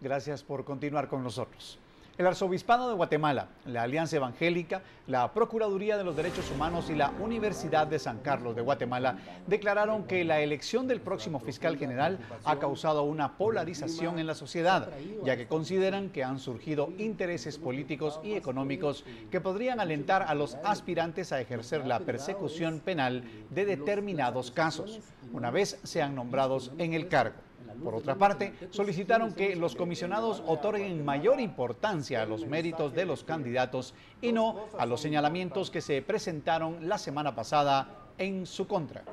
Gracias por continuar con nosotros. El Arzobispado de Guatemala, la Alianza Evangélica, la Procuraduría de los Derechos Humanos y la Universidad de San Carlos de Guatemala declararon que la elección del próximo fiscal general ha causado una polarización en la sociedad, ya que consideran que han surgido intereses políticos y económicos que podrían alentar a los aspirantes a ejercer la persecución penal de determinados casos, una vez sean nombrados en el cargo. Por otra parte, solicitaron que los comisionados otorguen mayor importancia a los méritos de los candidatos y no a los señalamientos que se presentaron la semana pasada en su contra.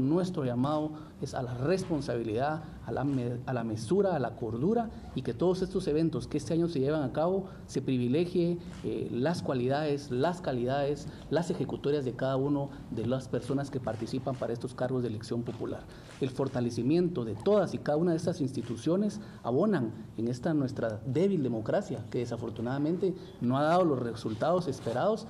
Nuestro llamado es a la responsabilidad, a la, mesura, a la cordura y que todos estos eventos que este año se llevan a cabo se privilegie eh, las cualidades, las calidades, las ejecutorias de cada uno de las personas que participan para estos cargos de elección popular. El fortalecimiento de todas y cada una de estas instituciones abonan en esta nuestra débil democracia que desafortunadamente no ha dado los resultados esperados.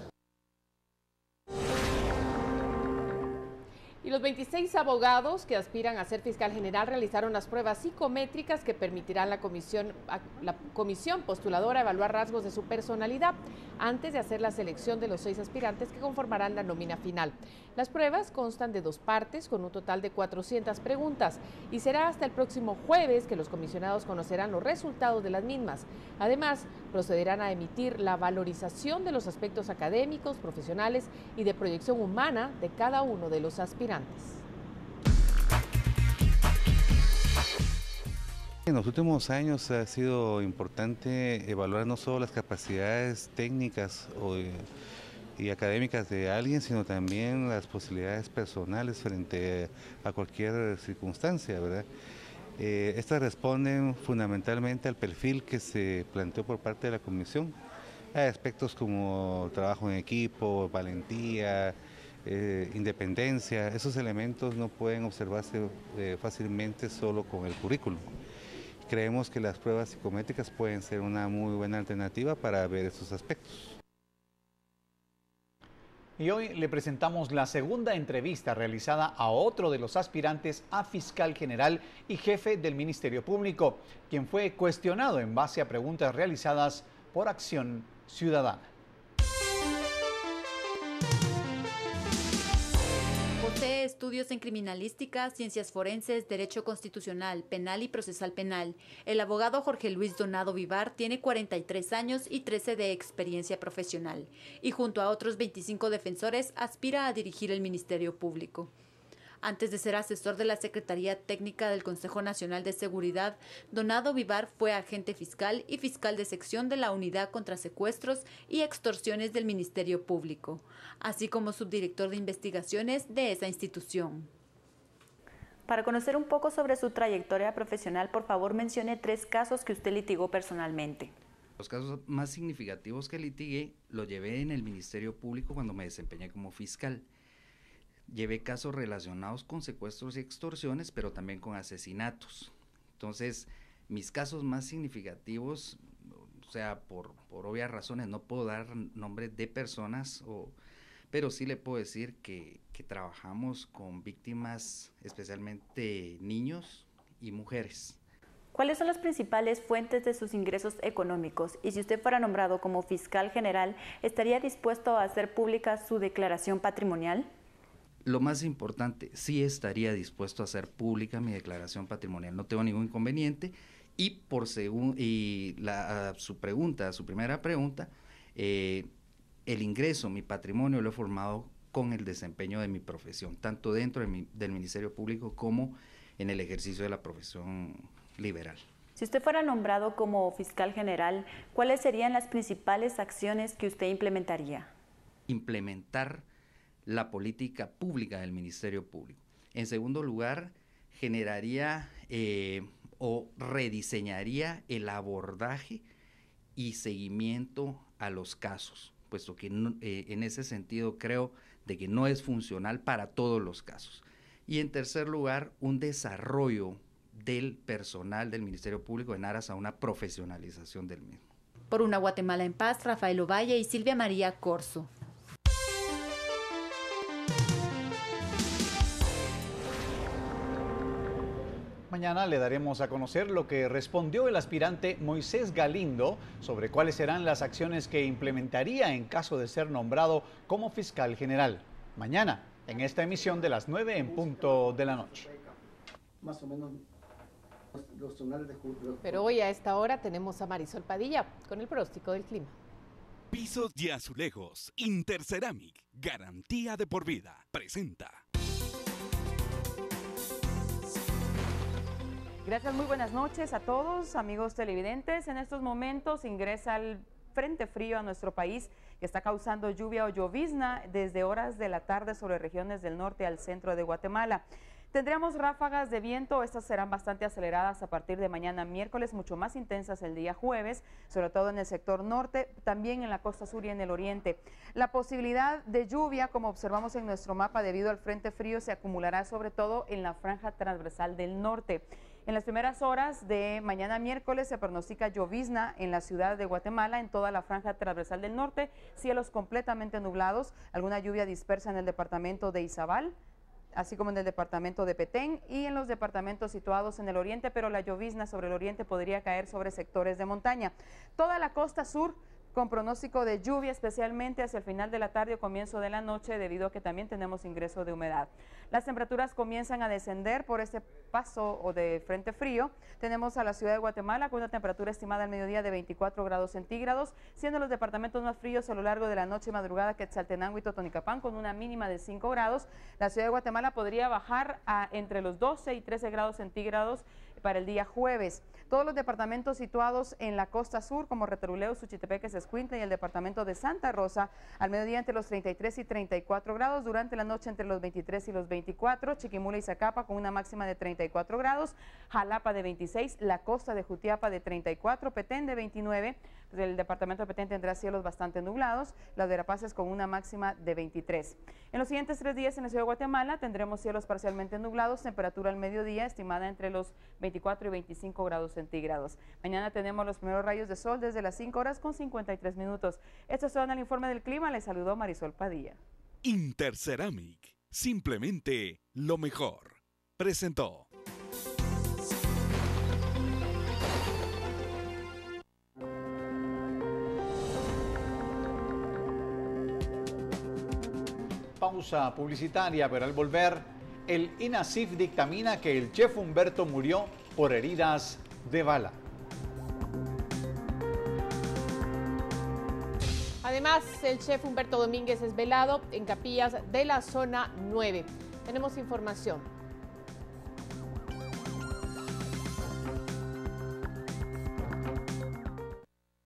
Y los 26 abogados que aspiran a ser fiscal general realizaron las pruebas psicométricas que permitirán la comisión, la comisión postuladora evaluar rasgos de su personalidad antes de hacer la selección de los seis aspirantes que conformarán la nómina final. Las pruebas constan de dos partes con un total de 400 preguntas y será hasta el próximo jueves que los comisionados conocerán los resultados de las mismas. Además, procederán a emitir la valorización de los aspectos académicos, profesionales y de proyección humana de cada uno de los aspirantes. En los últimos años ha sido importante evaluar no solo las capacidades técnicas eh, y académicas de alguien, sino también las posibilidades personales frente a cualquier circunstancia, ¿verdad? Eh, estas responden fundamentalmente al perfil que se planteó por parte de la comisión, a aspectos como trabajo en equipo, valentía, eh, independencia, esos elementos no pueden observarse eh, fácilmente solo con el currículum. Creemos que las pruebas psicométricas pueden ser una muy buena alternativa para ver esos aspectos. Y hoy le presentamos la segunda entrevista realizada a otro de los aspirantes a fiscal general y jefe del Ministerio Público, quien fue cuestionado en base a preguntas realizadas por Acción Ciudadana. estudios en criminalística, ciencias forenses, derecho constitucional, penal y procesal penal. El abogado Jorge Luis Donado Vivar tiene 43 años y 13 de experiencia profesional, y junto a otros 25 defensores aspira a dirigir el Ministerio Público. Antes de ser asesor de la Secretaría Técnica del Consejo Nacional de Seguridad, Donado Vivar fue agente fiscal y fiscal de sección de la Unidad contra Secuestros y Extorsiones del Ministerio Público, así como subdirector de investigaciones de esa institución. Para conocer un poco sobre su trayectoria profesional, por favor mencione tres casos que usted litigó personalmente. Los casos más significativos que litigué los llevé en el Ministerio Público cuando me desempeñé como fiscal llevé casos relacionados con secuestros y extorsiones, pero también con asesinatos. Entonces, mis casos más significativos, o sea, por, por obvias razones, no puedo dar nombres de personas, pero sí le puedo decir que, que trabajamos con víctimas, especialmente niños y mujeres. ¿Cuáles son las principales fuentes de sus ingresos económicos? Y si usted fuera nombrado como fiscal general, ¿estaría dispuesto a hacer pública su declaración patrimonial? lo más importante, sí estaría dispuesto a hacer pública mi declaración patrimonial, no tengo ningún inconveniente. Y por según su pregunta, su primera pregunta, eh, el ingreso, mi patrimonio lo he formado con el desempeño de mi profesión, tanto dentro del Ministerio Público como en el ejercicio de la profesión liberal. Si usted fuera nombrado como fiscal general, ¿cuáles serían las principales acciones que usted implementaría? Implementar la política pública del Ministerio Público. En segundo lugar, generaría eh, o rediseñaría el abordaje y seguimiento a los casos, puesto que eh, en ese sentido creo de que no es funcional para todos los casos. Y en tercer lugar, un desarrollo del personal del Ministerio Público en aras a una profesionalización del mismo. Por una Guatemala en paz, Rafael Ovalle y Silvia María Corso. mañana le daremos a conocer lo que respondió el aspirante Moisés Galindo sobre cuáles serán las acciones que implementaría en caso de ser nombrado como fiscal general. Mañana, en esta emisión de las 9 en punto de la noche. Más o menos los de Pero hoy a esta hora tenemos a Marisol Padilla con el pronóstico del clima. Pisos y azulejos, Interceramic, garantía de por vida, presenta. Gracias, muy buenas noches a todos, amigos televidentes. En estos momentos ingresa el frente frío a nuestro país que está causando lluvia o llovizna desde horas de la tarde sobre regiones del norte al centro de Guatemala. Tendríamos ráfagas de viento, estas serán bastante aceleradas a partir de mañana miércoles, mucho más intensas el día jueves, sobre todo en el sector norte, también en la costa sur y en el oriente. La posibilidad de lluvia, como observamos en nuestro mapa debido al frente frío, se acumulará sobre todo en la franja transversal del norte. En las primeras horas de mañana miércoles se pronostica llovizna en la ciudad de Guatemala, en toda la franja transversal del norte, cielos completamente nublados, alguna lluvia dispersa en el departamento de Izabal, así como en el departamento de Petén y en los departamentos situados en el oriente, pero la llovizna sobre el oriente podría caer sobre sectores de montaña. Toda la costa sur con pronóstico de lluvia, especialmente hacia el final de la tarde o comienzo de la noche, debido a que también tenemos ingreso de humedad. Las temperaturas comienzan a descender por este paso o de frente frío. Tenemos a la ciudad de Guatemala con una temperatura estimada al mediodía de 24 grados centígrados, siendo los departamentos más fríos a lo largo de la noche y madrugada Quetzaltenango y Totonicapán con una mínima de 5 grados. La ciudad de Guatemala podría bajar a entre los 12 y 13 grados centígrados para el día jueves. Todos los departamentos situados en la costa sur, como Retoruleo, Suchitepeque, Escuintla y el departamento de Santa Rosa, al mediodía entre los 33 y 34 grados, durante la noche entre los 23 y los 24, Chiquimula y Zacapa con una máxima de 34 grados, Jalapa de 26, la costa de Jutiapa de 34, Petén de 29, del departamento de Petén tendrá cielos bastante nublados, La de es con una máxima de 23. En los siguientes tres días en la ciudad de Guatemala tendremos cielos parcialmente nublados, temperatura al mediodía estimada entre los 24 y 25 grados centígrados. Mañana tenemos los primeros rayos de sol desde las 5 horas con 53 minutos. Esto todo en el informe del clima, les saludó Marisol Padilla. Interceramic, simplemente lo mejor. Presentó. pausa publicitaria, pero al volver, el INASIF dictamina que el chef Humberto murió por heridas de bala. Además, el chef Humberto Domínguez es velado en capillas de la zona 9. Tenemos información